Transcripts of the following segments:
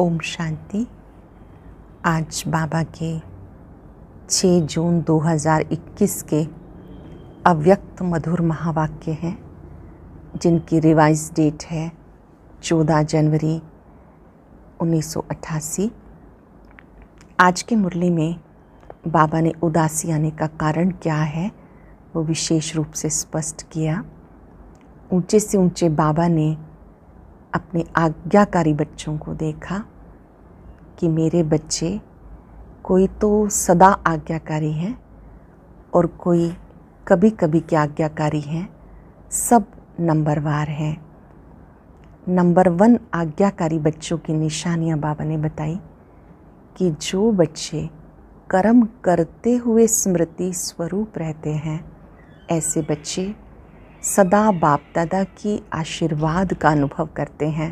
ओम शांति आज बाबा के 6 जून 2021 के अव्यक्त मधुर महावाक्य हैं जिनकी रिवाइज डेट है 14 जनवरी 1988 आज के मुरली में बाबा ने उदासी आने का कारण क्या है वो विशेष रूप से स्पष्ट किया ऊंचे से ऊंचे बाबा ने अपने आज्ञाकारी बच्चों को देखा कि मेरे बच्चे कोई तो सदा आज्ञाकारी हैं और कोई कभी कभी के आज्ञाकारी हैं सब नंबरवार हैं नंबर वन आज्ञाकारी बच्चों की निशानियां बाबा ने बताई कि जो बच्चे कर्म करते हुए स्मृति स्वरूप रहते हैं ऐसे बच्चे सदा बाप दादा की आशीर्वाद का अनुभव करते हैं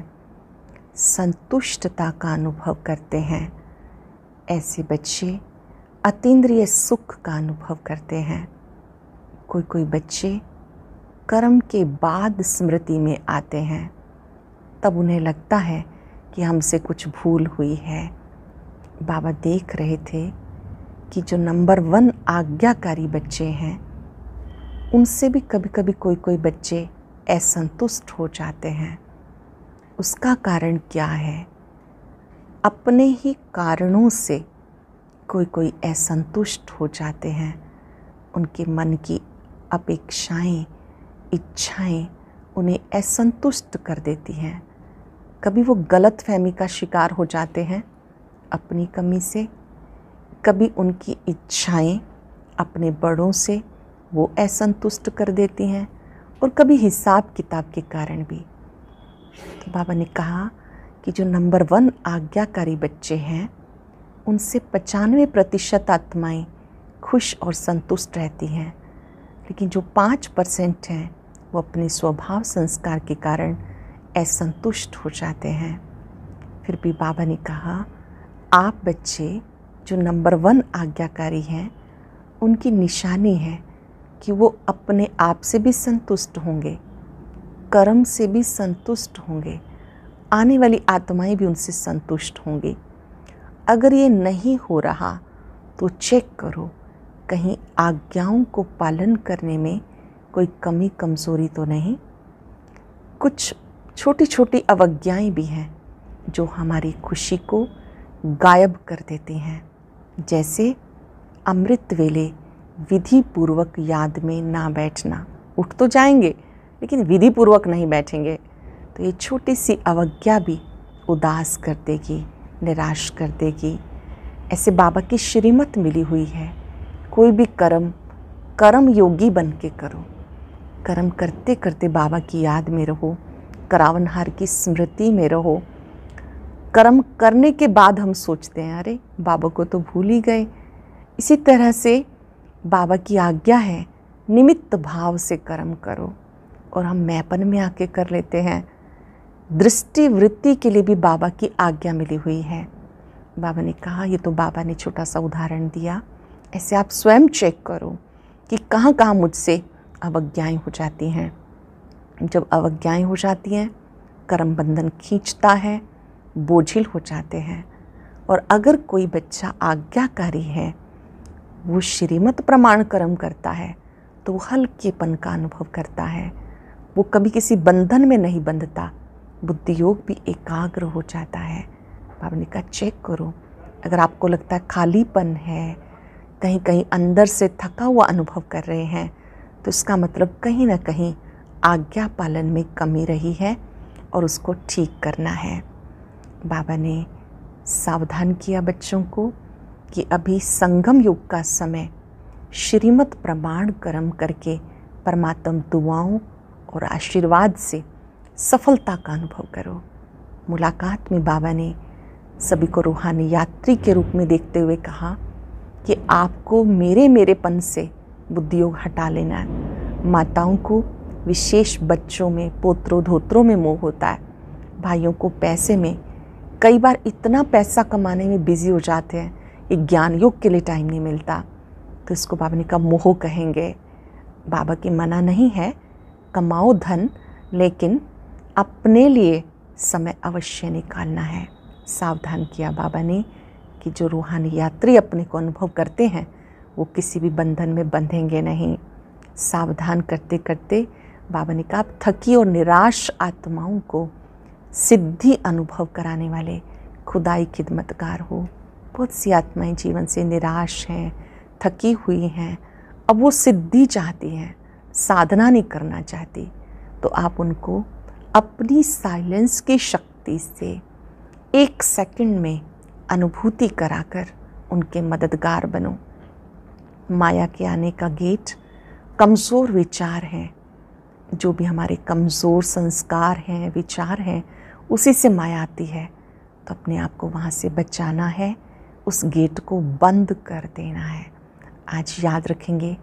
संतुष्टता का अनुभव करते हैं ऐसे बच्चे अतीन्द्रिय सुख का अनुभव करते हैं कोई कोई बच्चे कर्म के बाद स्मृति में आते हैं तब उन्हें लगता है कि हमसे कुछ भूल हुई है बाबा देख रहे थे कि जो नंबर वन आज्ञाकारी बच्चे हैं उनसे भी कभी कभी कोई कोई बच्चे असंतुष्ट हो जाते हैं उसका कारण क्या है अपने ही कारणों से कोई कोई असंतुष्ट हो जाते हैं उनके मन की अपेक्षाएं, इच्छाएं उन्हें असंतुष्ट कर देती हैं कभी वो गलत फहमी का शिकार हो जाते हैं अपनी कमी से कभी उनकी इच्छाएं अपने बड़ों से वो असंतुष्ट कर देती हैं और कभी हिसाब किताब के कारण भी तो बाबा ने कहा कि जो नंबर वन आज्ञाकारी बच्चे हैं उनसे पचानवे प्रतिशत आत्माएँ खुश और संतुष्ट रहती हैं लेकिन जो पाँच परसेंट हैं वो अपने स्वभाव संस्कार के कारण असंतुष्ट हो जाते हैं फिर भी बाबा ने कहा आप बच्चे जो नंबर वन आज्ञाकारी हैं उनकी निशानी है कि वो अपने आप से भी संतुष्ट होंगे कर्म से भी संतुष्ट होंगे आने वाली आत्माएं भी उनसे संतुष्ट होंगी अगर ये नहीं हो रहा तो चेक करो कहीं आज्ञाओं को पालन करने में कोई कमी कमज़ोरी तो नहीं कुछ छोटी छोटी अवज्ञाएं भी हैं जो हमारी खुशी को गायब कर देती हैं जैसे अमृत वेले विधि पूर्वक याद में ना बैठना उठ तो जाएंगे लेकिन विधि पूर्वक नहीं बैठेंगे तो ये छोटी सी अवज्ञा भी उदास कर देगी निराश कर देगी ऐसे बाबा की श्रीमत मिली हुई है कोई भी कर्म कर्म योगी बन के करो कर्म करते करते बाबा की याद में रहो करावनहार की स्मृति में रहो कर्म करने के बाद हम सोचते हैं अरे बाबा को तो भूल ही गए इसी तरह से बाबा की आज्ञा है निमित्त भाव से कर्म करो और हम मैपन में आके कर लेते हैं दृष्टि वृत्ति के लिए भी बाबा की आज्ञा मिली हुई है बाबा ने कहा ये तो बाबा ने छोटा सा उदाहरण दिया ऐसे आप स्वयं चेक करो कि कहाँ कहाँ मुझसे अवज्ञाएँ हो जाती हैं जब अवज्ञाएँ हो जाती हैं कर्म बंधन खींचता है बोझिल हो जाते हैं और अगर कोई बच्चा आज्ञाकारी है वो श्रीमत प्रमाण कर्म करता है तो वो हल्केपन का अनुभव करता है वो कभी किसी बंधन में नहीं बंधता बुद्धि योग भी एकाग्र हो जाता है बाबा ने कहा चेक करो अगर आपको लगता है खालीपन है कहीं कहीं अंदर से थका हुआ अनुभव कर रहे हैं तो इसका मतलब कहीं ना कहीं आज्ञा पालन में कमी रही है और उसको ठीक करना है बाबा ने सावधान किया बच्चों को कि अभी संगम युग का समय श्रीमत प्रमाण कर्म करके परमात्म दुआओं और आशीर्वाद से सफलता का अनुभव करो मुलाकात में बाबा ने सभी को रूहानी यात्री के रूप में देखते हुए कहा कि आपको मेरे मेरेपन से बुद्धियोग हटा लेना है माताओं को विशेष बच्चों में पोत्रों धोत्रों में मोह होता है भाइयों को पैसे में कई बार इतना पैसा कमाने में बिज़ी हो जाते हैं एक ज्ञान योग के लिए टाइम नहीं मिलता तो इसको बाबा ने कहा मोह कहेंगे बाबा की मना नहीं है कमाओ धन लेकिन अपने लिए समय अवश्य निकालना है सावधान किया बाबा ने कि जो रूहानी यात्री अपने को अनुभव करते हैं वो किसी भी बंधन में बंधेंगे नहीं सावधान करते करते बाबा ने कहा थकी और निराश आत्माओं को सिद्धि अनुभव कराने वाले खुदाई खिदमतगार हो बहुत सी आत्माएं जीवन से निराश हैं थकी हुई हैं अब वो सिद्धि चाहती हैं साधना नहीं करना चाहती तो आप उनको अपनी साइलेंस की शक्ति से एक सेकंड में अनुभूति कराकर उनके मददगार बनो माया के आने का गेट कमज़ोर विचार हैं जो भी हमारे कमज़ोर संस्कार हैं विचार हैं उसी से माया आती है तो अपने आप को वहाँ से बचाना है उस गेट को बंद कर देना है आज याद रखेंगे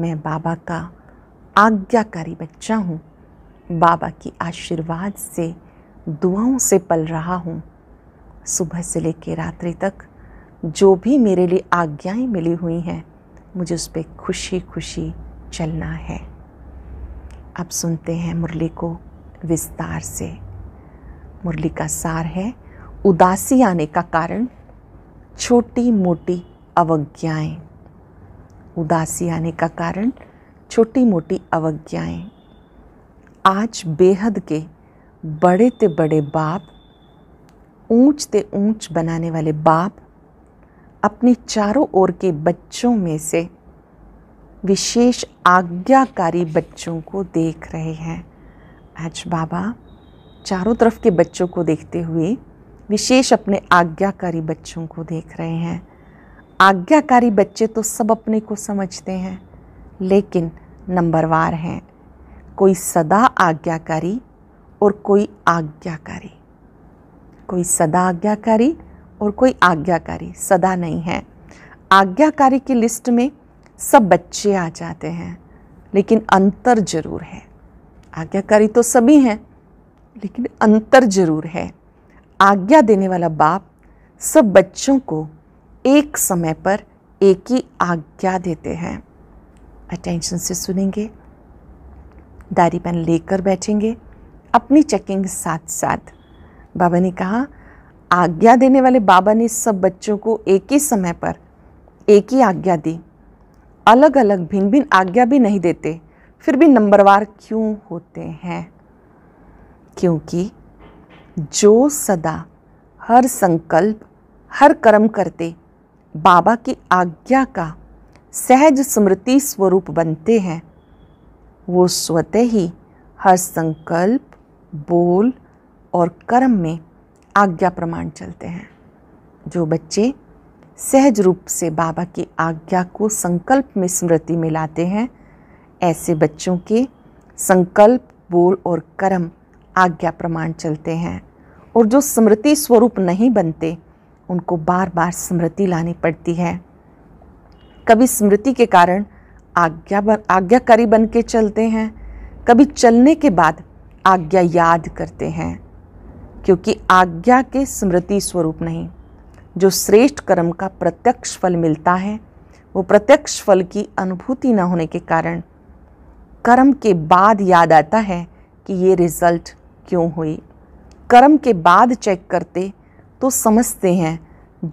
मैं बाबा का आज्ञाकारी बच्चा हूँ बाबा की आशीर्वाद से दुआओं से पल रहा हूँ सुबह से लेकर रात्रि तक जो भी मेरे लिए आज्ञाएं मिली हुई हैं मुझे उस पर खुशी खुशी चलना है अब सुनते हैं मुरली को विस्तार से मुरली का सार है उदासी आने का कारण छोटी मोटी अवज्ञाएं उदासी आने का कारण छोटी मोटी अवज्ञाएं आज बेहद के बड़े ते बड़े बाप ऊंच ते ऊंच बनाने वाले बाप अपने चारों ओर के बच्चों में से विशेष आज्ञाकारी बच्चों को देख रहे हैं आज बाबा चारों तरफ के बच्चों को देखते हुए विशेष अपने आज्ञाकारी बच्चों को देख रहे हैं आज्ञाकारी बच्चे तो सब अपने को समझते हैं लेकिन नंबरवार हैं कोई सदा आज्ञाकारी और कोई आज्ञाकारी कोई सदा आज्ञाकारी और कोई आज्ञाकारी सदा नहीं है आज्ञाकारी की लिस्ट में सब बच्चे आ जाते हैं लेकिन अंतर जरूर है आज्ञाकारी तो सभी हैं लेकिन अंतर जरूर है आज्ञा देने वाला बाप सब बच्चों को एक समय पर एक ही आज्ञा देते हैं अटेंशन से सुनेंगे दारी पेन लेकर बैठेंगे अपनी चेकिंग साथ साथ बाबा ने कहा आज्ञा देने वाले बाबा ने सब बच्चों को एक ही समय पर एक ही आज्ञा दी अलग अलग भिन्न भिन्न आज्ञा भी नहीं देते फिर भी नंबरवार क्यों होते हैं क्योंकि जो सदा हर संकल्प हर कर्म करते बाबा की आज्ञा का सहज स्मृति स्वरूप बनते हैं वो स्वतः ही हर संकल्प बोल और कर्म में आज्ञा प्रमाण चलते हैं जो बच्चे सहज रूप से बाबा की आज्ञा को संकल्प में स्मृति में लाते हैं ऐसे बच्चों के संकल्प बोल और कर्म आज्ञा प्रमाण चलते हैं और जो स्मृति स्वरूप नहीं बनते उनको बार बार स्मृति लानी पड़ती है कभी स्मृति के कारण आज्ञा बन आज्ञाकारी बन के चलते हैं कभी चलने के बाद आज्ञा याद करते हैं क्योंकि आज्ञा के स्मृति स्वरूप नहीं जो श्रेष्ठ कर्म का प्रत्यक्ष फल मिलता है वो प्रत्यक्ष फल की अनुभूति न होने के कारण कर्म के बाद याद आता है कि ये रिजल्ट क्यों हुई कर्म के बाद चेक करते तो समझते हैं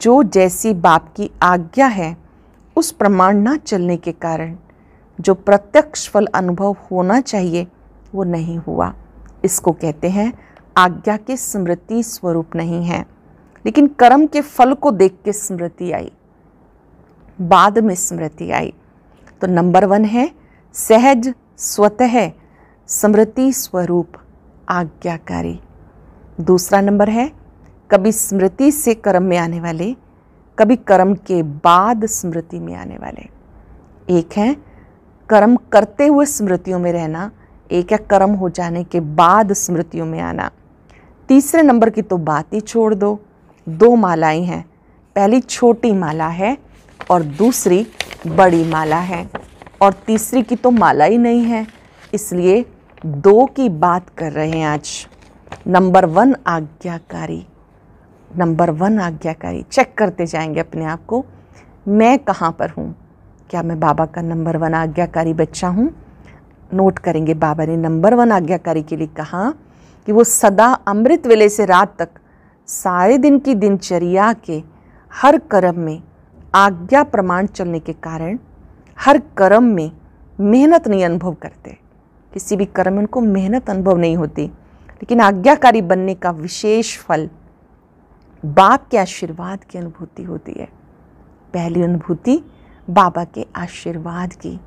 जो जैसी बाप की आज्ञा है उस प्रमाण न चलने के कारण जो प्रत्यक्ष फल अनुभव होना चाहिए वो नहीं हुआ इसको कहते हैं आज्ञा के स्मृति स्वरूप नहीं है लेकिन कर्म के फल को देख के स्मृति आई बाद में स्मृति आई तो नंबर वन है सहज स्वतः स्मृति स्वरूप आज्ञाकारी दूसरा नंबर है कभी स्मृति से कर्म में आने वाले कभी कर्म के बाद स्मृति में आने वाले एक है कर्म करते हुए स्मृतियों में रहना एक है कर्म हो जाने के बाद स्मृतियों में आना तीसरे नंबर की तो बात ही छोड़ दो दो मालाएं हैं पहली छोटी माला है और दूसरी बड़ी माला है और तीसरी की तो माला ही नहीं है इसलिए दो की बात कर रहे हैं आज नंबर वन आज्ञाकारी नंबर वन आज्ञाकारी चेक करते जाएंगे अपने आप को मैं कहाँ पर हूँ क्या मैं बाबा का नंबर वन आज्ञाकारी बच्चा हूँ नोट करेंगे बाबा ने नंबर वन आज्ञाकारी के लिए कहा कि वो सदा अमृत वेले से रात तक सारे दिन की दिनचर्या के हर कर्म में आज्ञा प्रमाण चलने के कारण हर कर्म में मेहनत नहीं अनुभव करते किसी भी कर्म में उनको मेहनत अनुभव नहीं होती लेकिन आज्ञाकारी बनने का विशेष फल बाप के आशीर्वाद की अनुभूति होती है पहली अनुभूति बाबा के आशीर्वाद की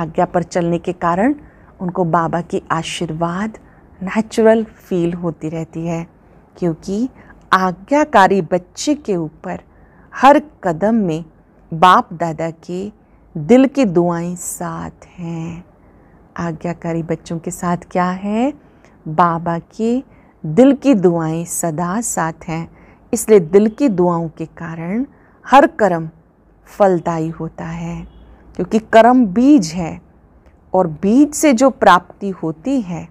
आज्ञा पर चलने के कारण उनको बाबा की आशीर्वाद नेचुरल फील होती रहती है क्योंकि आज्ञाकारी बच्चे के ऊपर हर कदम में बाप दादा के दिल की दुआएं साथ हैं आज्ञाकारी बच्चों के साथ क्या है बाबा की दिल की दुआएं सदा साथ हैं इसलिए दिल की दुआओं के कारण हर कर्म फलदायी होता है क्योंकि कर्म बीज है और बीज से जो प्राप्ति होती है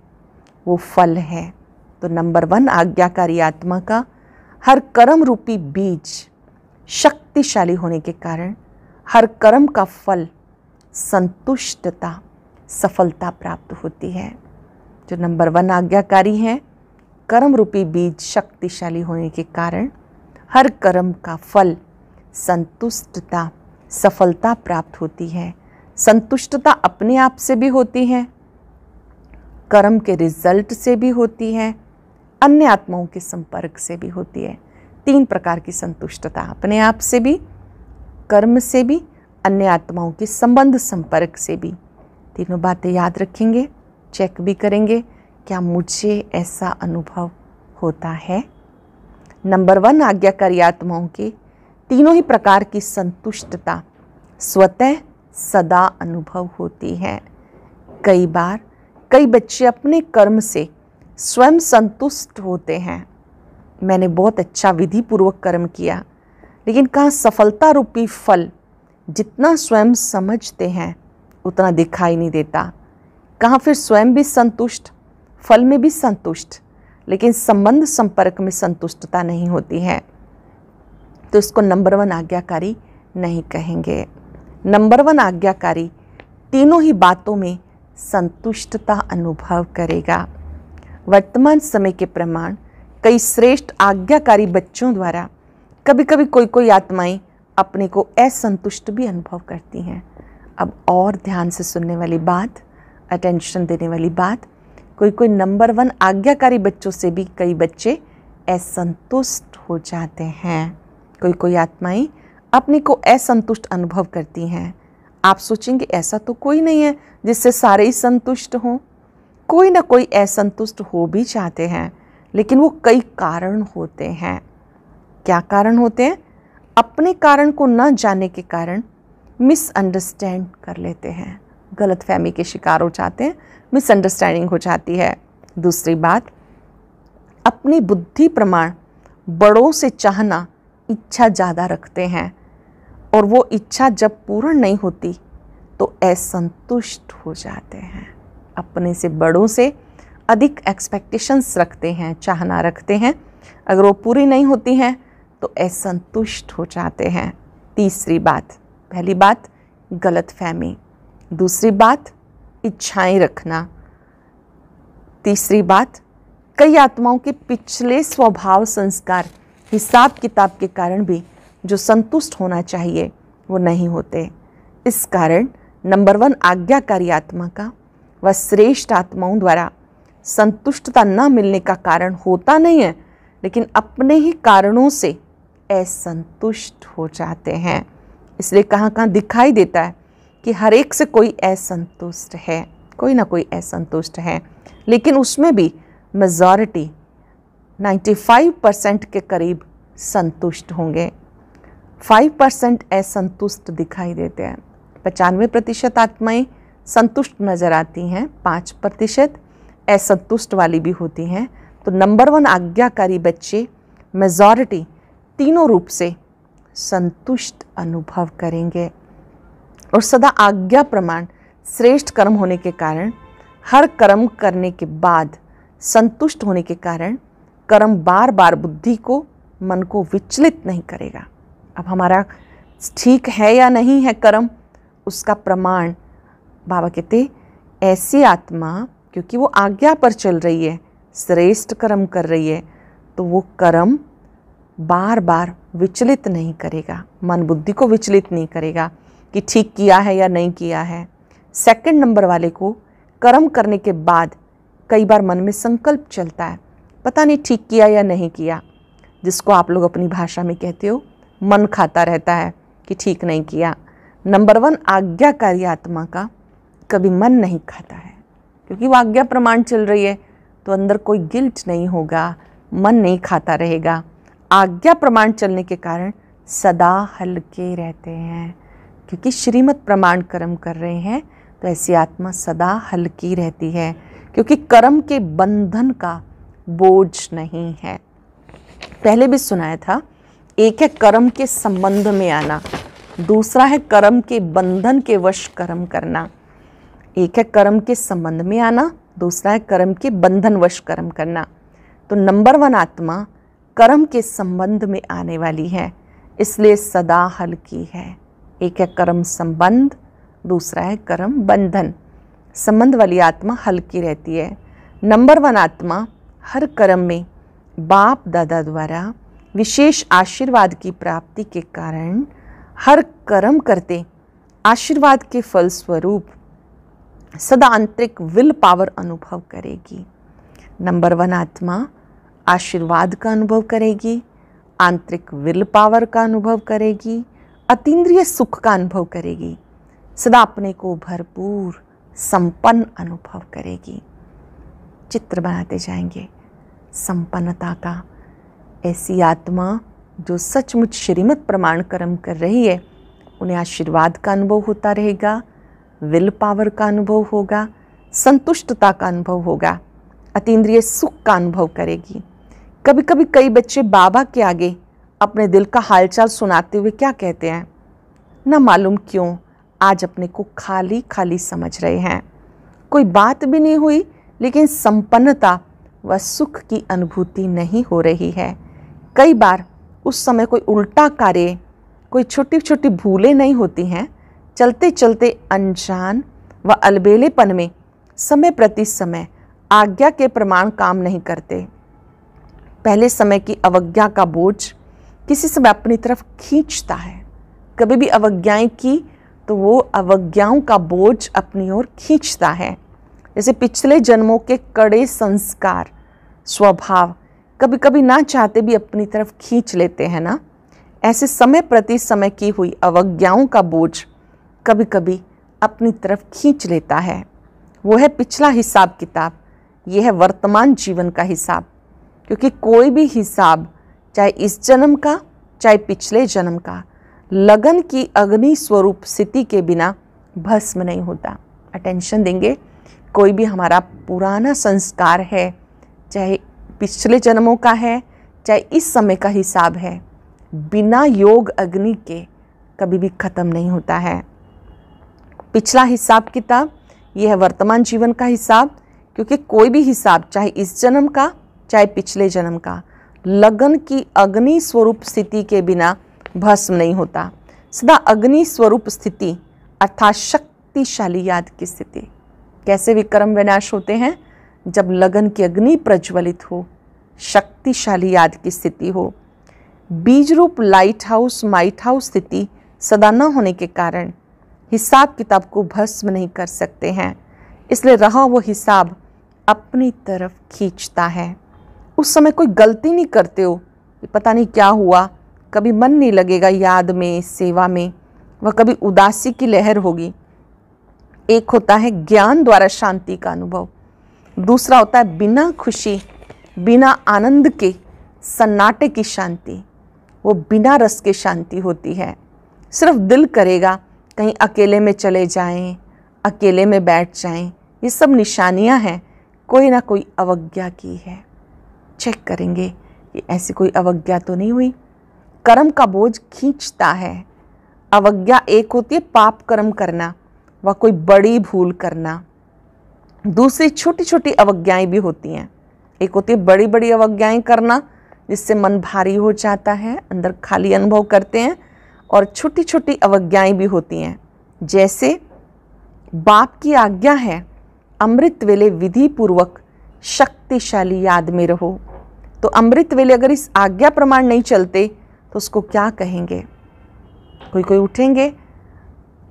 वो फल है तो नंबर वन आज्ञाकारी आत्मा का हर कर्म रूपी बीज शक्तिशाली होने के कारण हर कर्म का फल संतुष्टता सफलता प्राप्त होती है जो नंबर वन आज्ञाकारी हैं कर्म रूपी बीज शक्तिशाली होने के कारण हर कर्म का फल संतुष्टता सफलता प्राप्त होती है संतुष्टता अपने आप से भी होती है कर्म के रिजल्ट से भी होती है अन्य आत्माओं के संपर्क से भी होती है तीन प्रकार की संतुष्टता अपने आप से भी कर्म से भी अन्य आत्माओं के संबंध संपर्क से भी तीनों बातें याद रखेंगे चेक भी करेंगे क्या मुझे ऐसा अनुभव होता है नंबर वन आज्ञाकारी आत्माओं की तीनों ही प्रकार की संतुष्टता स्वतः सदा अनुभव होती है कई बार कई बच्चे अपने कर्म से स्वयं संतुष्ट होते हैं मैंने बहुत अच्छा विधि पूर्वक कर्म किया लेकिन कहाँ सफलता रूपी फल जितना स्वयं समझते हैं उतना दिखाई नहीं देता कहाँ फिर स्वयं भी संतुष्ट फल में भी संतुष्ट लेकिन संबंध संपर्क में संतुष्टता नहीं होती है तो इसको नंबर वन आज्ञाकारी नहीं कहेंगे नंबर वन आज्ञाकारी तीनों ही बातों में संतुष्टता अनुभव करेगा वर्तमान समय के प्रमाण कई श्रेष्ठ आज्ञाकारी बच्चों द्वारा कभी कभी कोई कोई आत्माएं अपने को असंतुष्ट भी अनुभव करती हैं अब और ध्यान से सुनने वाली बात अटेंशन देने वाली बात कोई कोई नंबर वन आज्ञाकारी बच्चों से भी कई बच्चे असंतुष्ट हो जाते हैं कोई कोई आत्माएं अपने को असंतुष्ट अनुभव करती हैं आप सोचेंगे ऐसा तो कोई नहीं है जिससे सारे ही संतुष्ट हों कोई ना कोई असंतुष्ट हो भी चाहते हैं लेकिन वो कई कारण होते हैं क्या कारण होते हैं अपने कारण को न जाने के कारण मिसअंडरस्टैंड कर लेते हैं गलत फहमी के शिकार हो जाते हैं मिसअंडरस्टैंडिंग हो जाती है दूसरी बात अपनी बुद्धि प्रमाण बड़ों से चाहना इच्छा ज़्यादा रखते हैं और वो इच्छा जब पूर्ण नहीं होती तो असंतुष्ट हो जाते हैं अपने से बड़ों से अधिक एक्सपेक्टेशंस रखते हैं चाहना रखते हैं अगर वो पूरी नहीं होती हैं तो असंतुष्ट हो जाते हैं तीसरी बात पहली बात गलत फहमी दूसरी बात इच्छाएं रखना तीसरी बात कई आत्माओं के पिछले स्वभाव संस्कार हिसाब किताब के कारण भी जो संतुष्ट होना चाहिए वो नहीं होते इस कारण नंबर वन आज्ञाकारी आत्मा का व श्रेष्ठ आत्माओं द्वारा संतुष्टता न मिलने का कारण होता नहीं है लेकिन अपने ही कारणों से असंतुष्ट हो जाते हैं इसलिए कहाँ कहाँ दिखाई देता है कि हर एक से कोई असंतुष्ट है कोई ना कोई असंतुष्ट है लेकिन उसमें भी मेजॉरिटी 95 परसेंट के करीब संतुष्ट होंगे 5 परसेंट असंतुष्ट दिखाई देते हैं पचानवे प्रतिशत आत्माएँ संतुष्ट नज़र आती हैं पाँच प्रतिशत असंतुष्ट वाली भी होती हैं तो नंबर वन आज्ञाकारी बच्चे मेजॉरिटी तीनों रूप से संतुष्ट अनुभव करेंगे और सदा आज्ञा प्रमाण श्रेष्ठ कर्म होने के कारण हर कर्म करने के बाद संतुष्ट होने के कारण कर्म बार बार बुद्धि को मन को विचलित नहीं करेगा अब हमारा ठीक है या नहीं है कर्म उसका प्रमाण बाबा कहते ऐसी आत्मा क्योंकि वो आज्ञा पर चल रही है श्रेष्ठ कर्म कर रही है तो वो कर्म बार बार विचलित नहीं करेगा मन बुद्धि को विचलित नहीं करेगा कि ठीक किया है या नहीं किया है सेकंड नंबर वाले को कर्म करने के बाद कई बार मन में संकल्प चलता है पता नहीं ठीक किया या नहीं किया जिसको आप लोग अपनी भाषा में कहते हो मन खाता रहता है कि ठीक नहीं किया नंबर वन आज्ञाकारी आत्मा का कभी मन नहीं खाता है क्योंकि वो आज्ञा प्रमाण चल रही है तो अंदर कोई गिल्ट नहीं होगा मन नहीं खाता रहेगा आज्ञा प्रमाण चलने के कारण सदा हल्के रहते हैं क्योंकि श्रीमत प्रमाण कर्म कर रहे हैं तो ऐसी आत्मा सदा हल्की रहती है क्योंकि कर्म के बंधन का बोझ नहीं है पहले भी सुनाया था एक है कर्म के संबंध में आना दूसरा है कर्म के बंधन के वश कर्म करना एक है कर्म के संबंध में आना दूसरा है कर्म के बंधन वश कर्म करना तो नंबर वन आत्मा कर्म के संबंध में आने वाली है इसलिए सदा हल्की है एक है कर्म संबंध दूसरा है कर्म बंधन संबंध वाली आत्मा हल्की रहती है नंबर वन आत्मा हर कर्म में बाप दादा द्वारा विशेष आशीर्वाद की प्राप्ति के कारण हर कर्म करते आशीर्वाद के फलस्वरूप सदा आंतरिक विल पावर अनुभव करेगी नंबर वन आत्मा आशीर्वाद का अनुभव करेगी आंतरिक विल पावर का अनुभव करेगी अतीन्द्रिय सुख का अनुभव करेगी सदा अपने को भरपूर संपन्न अनुभव करेगी चित्र बनाते जाएंगे संपन्नता का ऐसी आत्मा जो सचमुच श्रीमत प्रमाण कर्म कर रही है उन्हें आशीर्वाद का अनुभव होता रहेगा विल पावर का अनुभव होगा संतुष्टता का अनुभव होगा अतीन्द्रिय सुख का अनुभव करेगी कभी कभी कई बच्चे बाबा के आगे अपने दिल का हालचाल सुनाते हुए क्या कहते हैं न मालूम क्यों आज अपने को खाली खाली समझ रहे हैं कोई बात भी नहीं हुई लेकिन संपन्नता व सुख की अनुभूति नहीं हो रही है कई बार उस समय कोई उल्टा कार्य कोई छोटी छोटी भूलें नहीं होती हैं चलते चलते अनजान व अलबेलेपन में समय प्रति समय आज्ञा के प्रमाण काम नहीं करते पहले समय की अवज्ञा का बोझ किसी समय अपनी तरफ खींचता है कभी भी अवज्ञाएं की तो वो अवज्ञाओं का बोझ अपनी ओर खींचता है जैसे पिछले जन्मों के कड़े संस्कार स्वभाव कभी कभी ना चाहते भी अपनी तरफ खींच लेते हैं ना ऐसे समय प्रति समय की हुई अवज्ञाओं का बोझ कभी कभी अपनी तरफ खींच लेता है वो है पिछला हिसाब किताब यह है वर्तमान जीवन का हिसाब क्योंकि कोई भी हिसाब चाहे इस जन्म का चाहे पिछले जन्म का लगन की अग्नि स्वरूप स्थिति के बिना भस्म नहीं होता अटेंशन देंगे कोई भी हमारा पुराना संस्कार है चाहे पिछले जन्मों का है चाहे इस समय का हिसाब है बिना योग अग्नि के कभी भी ख़त्म नहीं होता है पिछला हिसाब किताब यह है वर्तमान जीवन का हिसाब क्योंकि कोई भी हिसाब चाहे इस जन्म का चाहे पिछले जन्म का लगन की अग्नि स्वरूप स्थिति के बिना भस्म नहीं होता सदा अग्नि स्वरूप स्थिति अर्थात शक्तिशाली याद की स्थिति कैसे विक्रम विनाश होते हैं जब लगन की अग्नि प्रज्वलित हो शक्तिशाली याद की स्थिति हो बीज रूप लाइट हाउस माइट हाउस स्थिति सदा न होने के कारण हिसाब किताब को भस्म नहीं कर सकते हैं इसलिए रहा वो हिसाब अपनी तरफ खींचता है उस समय कोई गलती नहीं करते हो पता नहीं क्या हुआ कभी मन नहीं लगेगा याद में सेवा में वह कभी उदासी की लहर होगी एक होता है ज्ञान द्वारा शांति का अनुभव दूसरा होता है बिना खुशी बिना आनंद के सन्नाटे की शांति वो बिना रस के शांति होती है सिर्फ दिल करेगा कहीं अकेले में चले जाएं, अकेले में बैठ जाएं, ये सब निशानियां हैं कोई ना कोई अवज्ञा की है चेक करेंगे कि ऐसी कोई अवज्ञा तो नहीं हुई कर्म का बोझ खींचता है अवज्ञा एक होती है पाप कर्म करना व कोई बड़ी भूल करना दूसरी छोटी छोटी अवज्ञाएं भी होती हैं एक होती है बड़ी बड़ी अवज्ञाएं करना जिससे मन भारी हो जाता है अंदर खाली अनुभव करते हैं और छोटी छोटी अवज्ञाएं भी होती हैं जैसे बाप की आज्ञा है अमृत वेले विधि पूर्वक शक्तिशाली याद में रहो तो अमृत वेले अगर इस आज्ञा प्रमाण नहीं चलते तो उसको क्या कहेंगे कोई कोई उठेंगे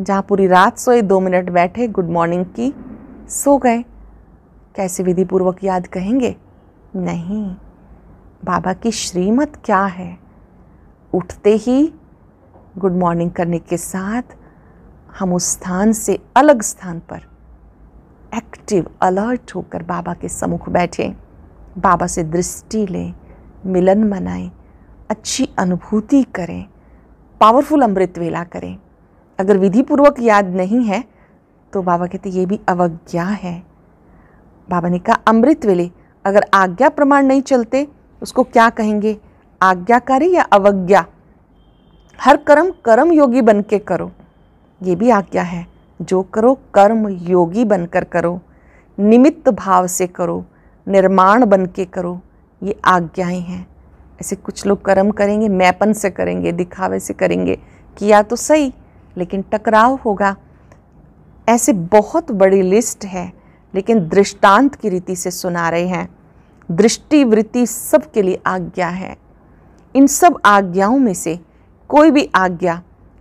जहाँ पूरी रात सोए दो मिनट बैठे गुड मॉर्निंग की सो गए कैसे विधिपूर्वक याद कहेंगे नहीं बाबा की श्रीमत क्या है उठते ही गुड मॉर्निंग करने के साथ हम उस स्थान से अलग स्थान पर एक्टिव अलर्ट होकर बाबा के सम्मुख बैठें बाबा से दृष्टि लें मिलन मनाएं अच्छी अनुभूति करें पावरफुल अमृत वेला करें अगर विधिपूर्वक याद नहीं है तो बाबा कहते ये भी अवज्ञा है बाबा ने कहा अमृत वेले अगर आज्ञा प्रमाण नहीं चलते उसको क्या कहेंगे आज्ञाकारी या अवज्ञा हर कर्म कर्म योगी बन के करो ये भी आज्ञा है जो करो कर्म योगी बनकर करो निमित्त भाव से करो निर्माण बन के करो ये आज्ञाएं हैं ऐसे कुछ लोग कर्म करेंगे मैपन से करेंगे दिखावे से करेंगे किया तो सही लेकिन टकराव होगा ऐसे बहुत बड़ी लिस्ट है लेकिन दृष्टांत की रीति से सुना रहे हैं दृष्टिवृत्ति सब के लिए आज्ञा है इन सब आज्ञाओं में से कोई भी आज्ञा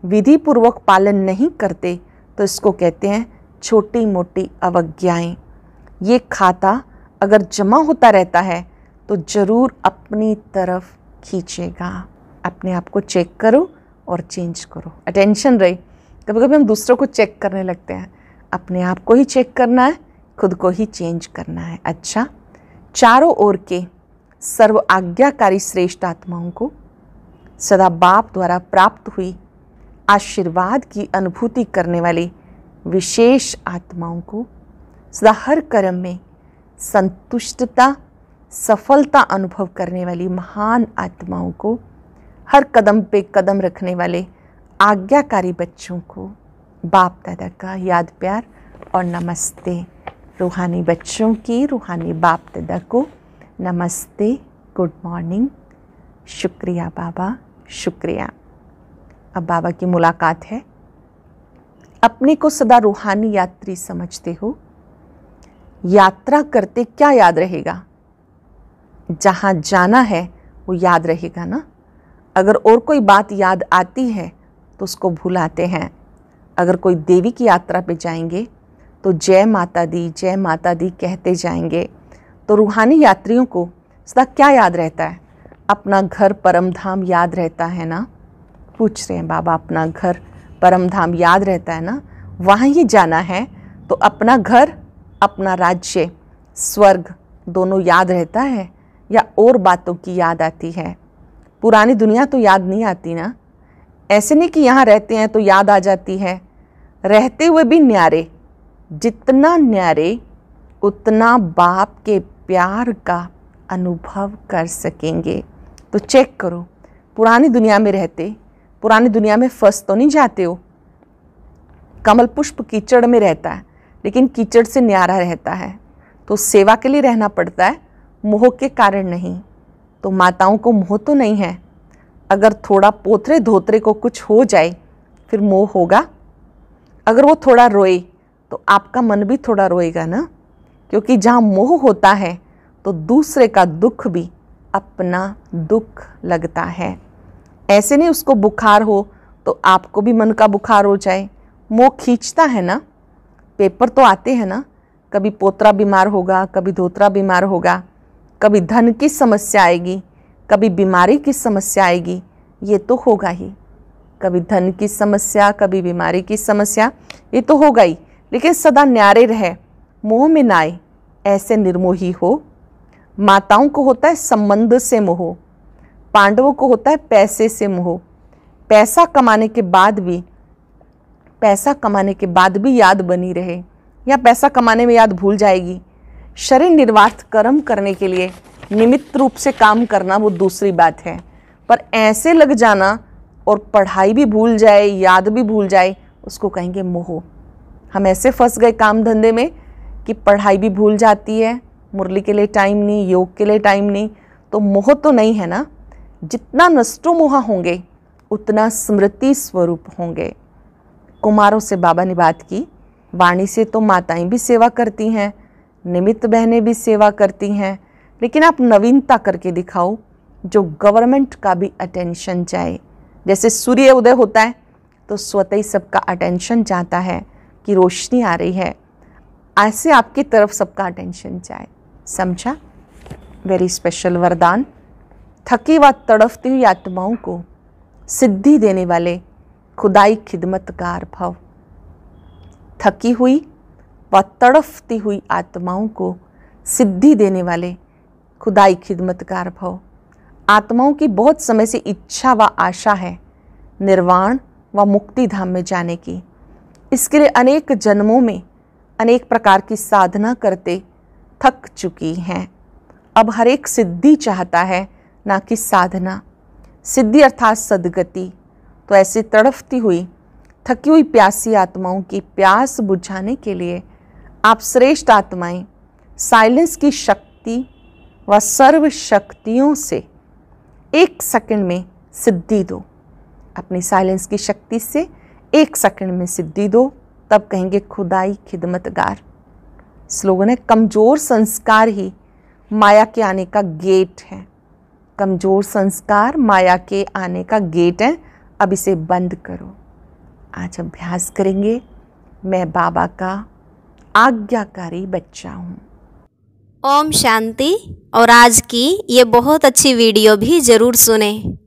विधिपूर्वक पालन नहीं करते तो इसको कहते हैं छोटी मोटी अवज्ञाएं ये खाता अगर जमा होता रहता है तो ज़रूर अपनी तरफ खींचेगा अपने आप को चेक करो और चेंज करो अटेंशन रही कभी कभी हम दूसरों को चेक करने लगते हैं अपने आप को ही चेक करना है खुद को ही चेंज करना है अच्छा चारों ओर के सर्व आज्ञाकारी श्रेष्ठ आत्माओं को सदा बाप द्वारा प्राप्त हुई आशीर्वाद की अनुभूति करने वाली विशेष आत्माओं को सदा हर कर्म में संतुष्टता सफलता अनुभव करने वाली महान आत्माओं को हर कदम पे कदम रखने वाले आज्ञाकारी बच्चों को बाप दादा का याद प्यार और नमस्ते रूहानी बच्चों की रूहानी बाप दादा को नमस्ते गुड मॉर्निंग शुक्रिया बाबा शुक्रिया अब बाबा की मुलाकात है अपने को सदा रूहानी यात्री समझते हो यात्रा करते क्या याद रहेगा जहाँ जाना है वो याद रहेगा ना अगर और कोई बात याद आती है तो उसको भुलाते हैं अगर कोई देवी की यात्रा पे जाएंगे तो जय माता दी जय माता दी कहते जाएंगे तो रूहानी यात्रियों को सदा क्या याद रहता है अपना घर परम धाम याद रहता है ना पूछ रहे हैं बाबा अपना घर परम धाम याद रहता है ना वहाँ ही जाना है तो अपना घर अपना राज्य स्वर्ग दोनों याद रहता है या और बातों की याद आती है पुरानी दुनिया तो याद नहीं आती ना ऐसे नहीं कि यहाँ रहते हैं तो याद आ जाती है रहते हुए भी न्यारे जितना न्यारे उतना बाप के प्यार का अनुभव कर सकेंगे तो चेक करो पुरानी दुनिया में रहते पुरानी दुनिया में फंस तो नहीं जाते हो कमल पुष्प कीचड़ में रहता है लेकिन कीचड़ से न्यारा रहता है तो सेवा के लिए रहना पड़ता है मोह के कारण नहीं तो माताओं को मोह तो नहीं है अगर थोड़ा पोथरे धोतरे को कुछ हो जाए फिर मोह होगा अगर वो थोड़ा रोए तो आपका मन भी थोड़ा रोएगा ना क्योंकि जहाँ मोह होता है तो दूसरे का दुख भी अपना दुख लगता है ऐसे नहीं उसको बुखार हो तो आपको भी मन का बुखार हो जाए मोह खींचता है ना पेपर तो आते हैं ना कभी पोतरा बीमार होगा कभी धोतरा बीमार होगा कभी धन की समस्या आएगी कभी बीमारी की समस्या आएगी ये तो होगा ही कभी धन की समस्या कभी बीमारी की समस्या ये तो होगा ही लेकिन सदा न्यारे रहे मोह में ना आए ऐसे निर्मोही हो माताओं को होता है संबंध से मोह पांडवों को होता है पैसे से मोह पैसा कमाने के बाद भी पैसा कमाने के बाद भी याद बनी रहे या पैसा कमाने में याद भूल जाएगी शरीर निर्वार्थ कर्म करने के लिए निमित्त रूप से काम करना वो दूसरी बात है पर ऐसे लग जाना और पढ़ाई भी भूल जाए याद भी भूल जाए उसको कहेंगे मोह हम ऐसे फंस गए काम धंधे में कि पढ़ाई भी भूल जाती है मुरली के लिए टाइम नहीं योग के लिए टाइम नहीं तो मोह तो नहीं है ना जितना नष्टोमुहा होंगे उतना स्मृति स्वरूप होंगे कुमारों से बाबा ने बात की वाणी से तो माताएं भी सेवा करती हैं निमित्त बहनें भी सेवा करती हैं लेकिन आप नवीनता करके दिखाओ जो गवर्नमेंट का भी अटेंशन जाए जैसे सूर्य उदय होता है तो स्वतः ही सबका अटेंशन जाता है कि रोशनी आ रही है ऐसे आपकी तरफ सबका अटेंशन जाए समझा वेरी स्पेशल वरदान थकी व तड़फती हुई आत्माओं को सिद्धि देने वाले खुदाई खिदमतकार भव थकी हुई व तड़फती हुई आत्माओं को सिद्धि देने वाले खुदाई खिदमतकार भव आत्माओं की बहुत समय से इच्छा व आशा है निर्वाण व मुक्ति धाम में जाने की इसके लिए अनेक जन्मों में अनेक प्रकार की साधना करते थक चुकी हैं अब हर एक सिद्धि चाहता है ना कि साधना सिद्धि अर्थात सदगति तो ऐसे तड़फती हुई थकी हुई प्यासी आत्माओं की प्यास बुझाने के लिए आप श्रेष्ठ आत्माएं साइलेंस की शक्ति व सर्व शक्तियों से एक सेकंड में सिद्धि दो अपनी साइलेंस की शक्ति से एक सेकंड में सिद्धि दो तब कहेंगे खुदाई खिदमतगार स्लोगन है कमज़ोर संस्कार ही माया के आने का गेट है कमज़ोर संस्कार माया के आने का गेट है अब इसे बंद करो आज अभ्यास करेंगे मैं बाबा का आज्ञाकारी बच्चा हूँ ओम शांति और आज की ये बहुत अच्छी वीडियो भी ज़रूर सुने